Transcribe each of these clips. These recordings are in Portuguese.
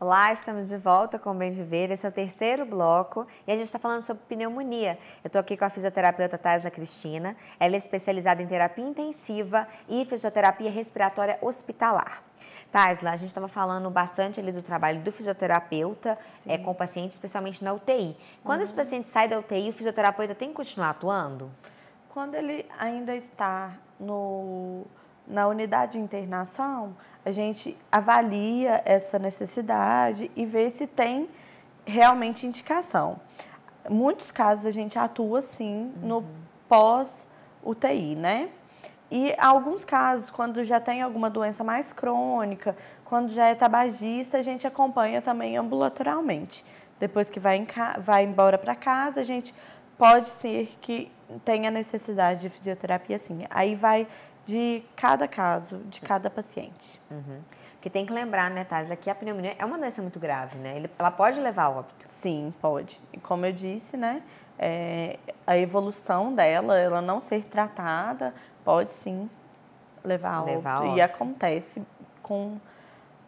Lá estamos de volta com o Bem Viver, esse é o terceiro bloco e a gente está falando sobre pneumonia. Eu estou aqui com a fisioterapeuta Taisa Cristina, ela é especializada em terapia intensiva e fisioterapia respiratória hospitalar. Taisla, a gente estava falando bastante ali do trabalho do fisioterapeuta é, com o paciente, especialmente na UTI. Quando uhum. esse paciente sai da UTI, o fisioterapeuta tem que continuar atuando? Quando ele ainda está no na unidade de internação, a gente avalia essa necessidade e vê se tem realmente indicação. Muitos casos a gente atua sim uhum. no pós-UTI, né? E alguns casos, quando já tem alguma doença mais crônica, quando já é tabagista, a gente acompanha também ambulatorialmente. Depois que vai, em vai embora para casa, a gente pode ser que tenha necessidade de fisioterapia, sim. Aí vai de cada caso, de cada paciente. Uhum. Que tem que lembrar, né, Tássia? que a pneumonia é uma doença muito grave, né? Ela pode levar ao óbito. Sim, pode. E como eu disse, né, é, a evolução dela, ela não ser tratada, pode sim levar ao levar óbito. óbito. E acontece com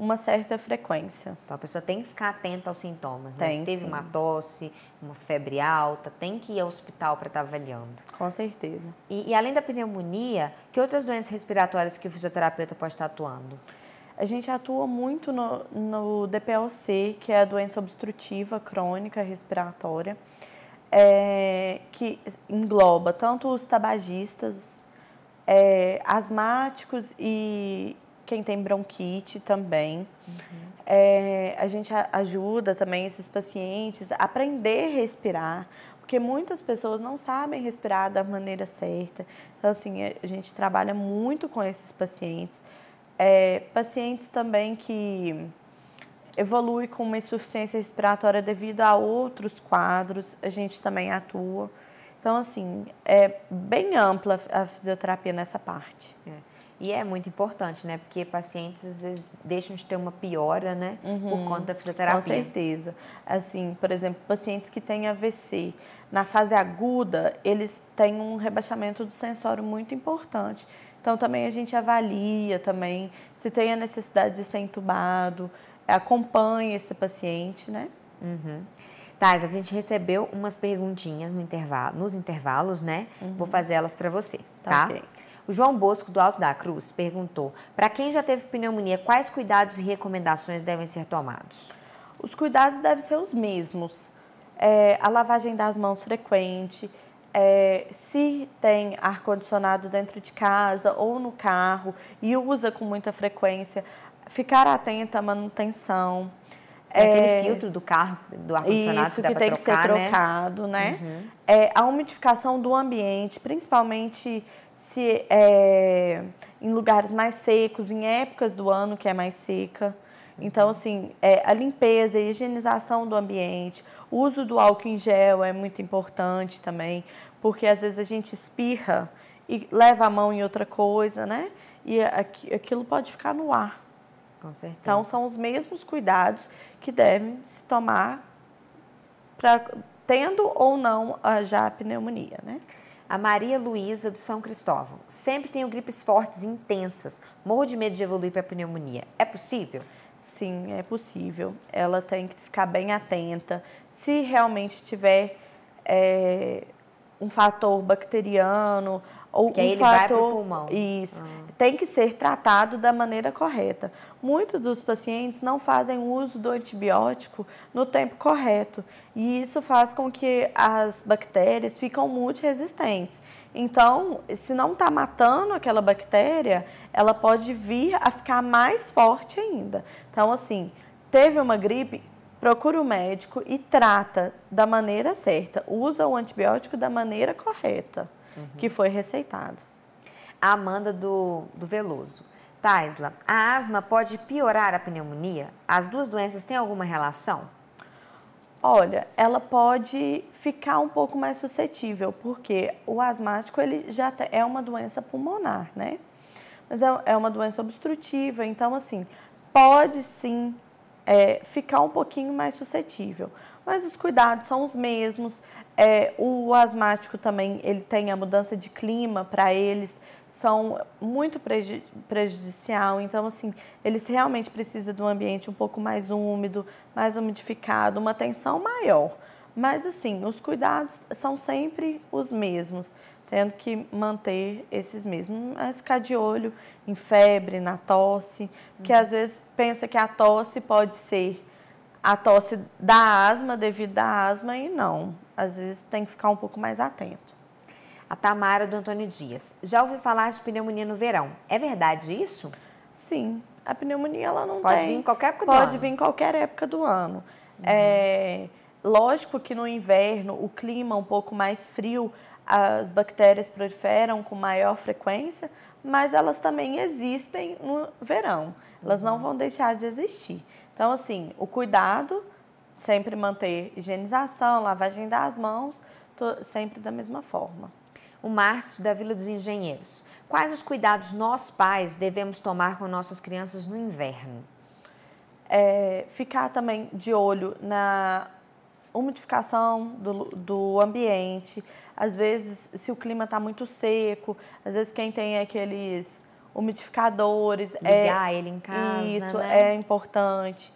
uma certa frequência. Então a pessoa tem que ficar atenta aos sintomas, né? tem, né? Se teve sim. uma tosse, uma febre alta, tem que ir ao hospital para estar tá avaliando. Com certeza. E, e, além da pneumonia, que outras doenças respiratórias que o fisioterapeuta pode estar atuando? A gente atua muito no, no DPOC, que é a doença obstrutiva crônica respiratória, é, que engloba tanto os tabagistas, é, asmáticos e quem tem bronquite também. Uhum. É, a gente ajuda também esses pacientes a aprender a respirar, porque muitas pessoas não sabem respirar da maneira certa. Então, assim, a gente trabalha muito com esses pacientes. É, pacientes também que evoluem com uma insuficiência respiratória devido a outros quadros, a gente também atua. Então, assim, é bem ampla a fisioterapia nessa parte. É. E é muito importante, né? Porque pacientes às vezes deixam de ter uma piora, né? Uhum, por conta da fisioterapia. Com certeza. Assim, por exemplo, pacientes que têm AVC, na fase aguda, eles têm um rebaixamento do sensório muito importante. Então também a gente avalia também se tem a necessidade de ser entubado, acompanha esse paciente, né? Uhum. Tais, a gente recebeu umas perguntinhas no intervalo, nos intervalos, né? Uhum. Vou fazer elas para você, tá? tá? Okay. O João Bosco, do Alto da Cruz, perguntou: para quem já teve pneumonia, quais cuidados e recomendações devem ser tomados? Os cuidados devem ser os mesmos. É, a lavagem das mãos frequente, é, se tem ar-condicionado dentro de casa ou no carro e usa com muita frequência, ficar atenta à manutenção. É aquele é, filtro do carro, do ar-condicionado Isso, que, que tem trocar, que ser né? trocado, né? Uhum. É, a umidificação do ambiente, principalmente se é, em lugares mais secos, em épocas do ano que é mais seca. Então, uhum. assim, é, a limpeza e higienização do ambiente, o uso do álcool em gel é muito importante também, porque às vezes a gente espirra e leva a mão em outra coisa, né? E aquilo pode ficar no ar. Com certeza. Então, são os mesmos cuidados que devem se tomar pra, tendo ou não já a pneumonia, né? a Maria Luísa do São Cristóvão. Sempre tenho gripes fortes intensas. Morro de medo de evoluir para pneumonia. É possível? Sim, é possível. Ela tem que ficar bem atenta. Se realmente tiver é, um fator bacteriano ou que um ele fator vai pro pulmão. isso hum. tem que ser tratado da maneira correta. Muitos dos pacientes não fazem uso do antibiótico no tempo correto e isso faz com que as bactérias ficam multiresistentes. Então, se não está matando aquela bactéria, ela pode vir a ficar mais forte ainda. Então, assim, teve uma gripe, procura o médico e trata da maneira certa, usa o antibiótico da maneira correta uhum. que foi receitado. A Amanda do, do Veloso. Taisla, a asma pode piorar a pneumonia? As duas doenças têm alguma relação? Olha, ela pode ficar um pouco mais suscetível, porque o asmático ele já é uma doença pulmonar, né? Mas é, é uma doença obstrutiva, então assim, pode sim é, ficar um pouquinho mais suscetível. Mas os cuidados são os mesmos. É, o asmático também ele tem a mudança de clima para eles são muito preju prejudicial, então assim, eles realmente precisam de um ambiente um pouco mais úmido, mais umidificado, uma atenção maior. Mas assim, os cuidados são sempre os mesmos tendo que manter esses mesmos. Mas ficar de olho em febre, na tosse, porque às vezes pensa que a tosse pode ser a tosse da asma, devido à asma, e não. Às vezes tem que ficar um pouco mais atento. A Tamara do Antônio Dias. Já ouvi falar de pneumonia no verão. É verdade isso? Sim. A pneumonia ela não pode tem. Vir pode vir em qualquer época do ano. Pode vir em qualquer época do ano. Uhum. É, lógico que no inverno o clima é um pouco mais frio as bactérias proliferam com maior frequência, mas elas também existem no verão. Elas não uhum. vão deixar de existir. Então, assim, o cuidado, sempre manter higienização, lavagem das mãos, sempre da mesma forma. O Márcio, da Vila dos Engenheiros. Quais os cuidados nós, pais, devemos tomar com nossas crianças no inverno? É, ficar também de olho na umidificação do, do ambiente, às vezes se o clima está muito seco, às vezes quem tem aqueles umidificadores. É Ligar é, ele em casa. Isso né? é importante.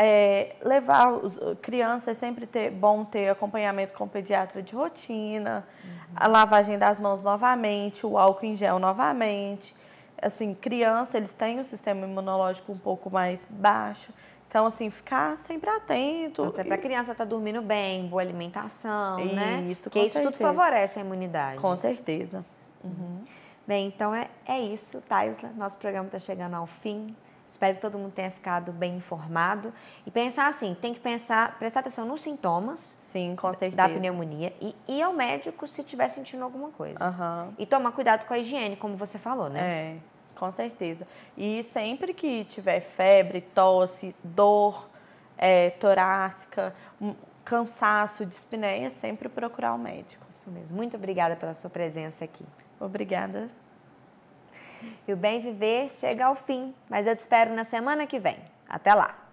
É, levar os, crianças é sempre ter bom ter acompanhamento com pediatra de rotina, uhum. a lavagem das mãos novamente, o álcool em gel novamente. Assim, criança, eles têm o um sistema imunológico um pouco mais baixo, então, assim, ficar sempre atento. Até para a criança estar tá dormindo bem, boa alimentação, isso, né? Isso, Porque isso certeza. tudo favorece a imunidade. Com certeza. Uhum. Bem, então é, é isso, Taisla. Nosso programa está chegando ao fim. Espero que todo mundo tenha ficado bem informado. E pensar assim, tem que pensar, prestar atenção nos sintomas Sim, com certeza. da pneumonia e ir ao médico se estiver sentindo alguma coisa. Uhum. E tomar cuidado com a higiene, como você falou, né? É. Com certeza. E sempre que tiver febre, tosse, dor é, torácica, cansaço, dispneia, sempre procurar o um médico. Isso mesmo. Muito obrigada pela sua presença aqui. Obrigada. E o Bem Viver chega ao fim, mas eu te espero na semana que vem. Até lá!